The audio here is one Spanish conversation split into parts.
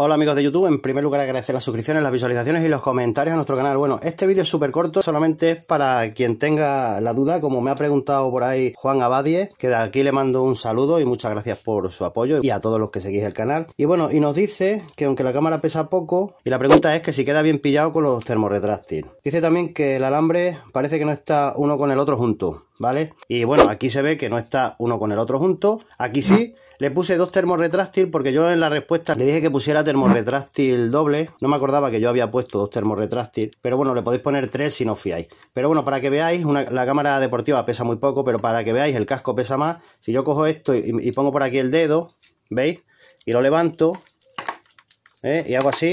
Hola amigos de YouTube, en primer lugar agradecer las suscripciones, las visualizaciones y los comentarios a nuestro canal. Bueno, este vídeo es súper corto, solamente es para quien tenga la duda, como me ha preguntado por ahí Juan Abadie, que de aquí le mando un saludo y muchas gracias por su apoyo y a todos los que seguís el canal. Y bueno, y nos dice que aunque la cámara pesa poco, y la pregunta es que si queda bien pillado con los termorretráctiles. Dice también que el alambre parece que no está uno con el otro junto. ¿vale? Y bueno, aquí se ve que no está uno con el otro junto. Aquí sí, le puse dos termorretráctil porque yo en la respuesta le dije que pusiera termorretráctil doble. No me acordaba que yo había puesto dos termorretráctil, pero bueno, le podéis poner tres si no fiáis. Pero bueno, para que veáis, la cámara deportiva pesa muy poco, pero para que veáis, el casco pesa más. Si yo cojo esto y, pongo por aquí el dedo, ¿veis? Y lo levanto ¿eh? y hago así,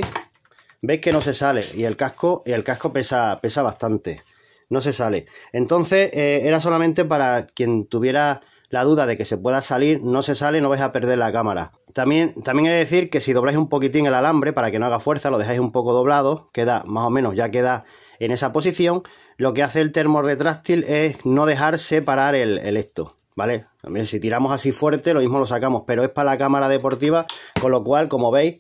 veis que no se sale y el casco, y el casco pesa, pesa bastante no se sale. Entonces, eh, era solamente para quien tuviera la duda de que se pueda salir, no se sale, no vais a perder la cámara. También, también he de decir que si dobláis un poquitín el alambre para que no haga fuerza, lo dejáis un poco doblado, queda más o menos, ya queda en esa posición, lo que hace el termorretráctil es no dejar separar el, esto, ¿vale? También si tiramos así fuerte, lo mismo lo sacamos, pero es para la cámara deportiva, con lo cual, como veis,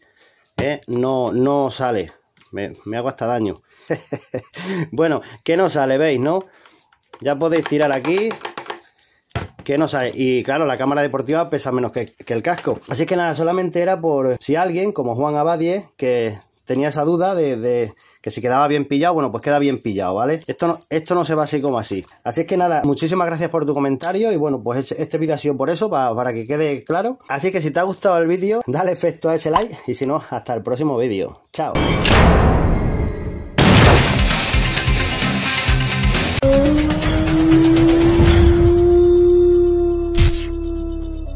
eh, no, no sale, me, hago hasta daño. bueno, que no sale, veis, ¿no? Ya podéis tirar aquí que no sale. Y claro, la cámara deportiva pesa menos que, que, el casco. Así que nada, solamente era por si alguien, como Juan Abadie, que tenía esa duda de, que si quedaba bien pillado, bueno, pues queda bien pillado, ¿vale? Esto no, esto no se va así como así. Así es que nada, muchísimas gracias por tu comentario y bueno, pues este, este vídeo ha sido por eso, para, para que quede claro. Así que si te ha gustado el vídeo, dale efecto a ese like y si no, hasta el próximo vídeo. Chao.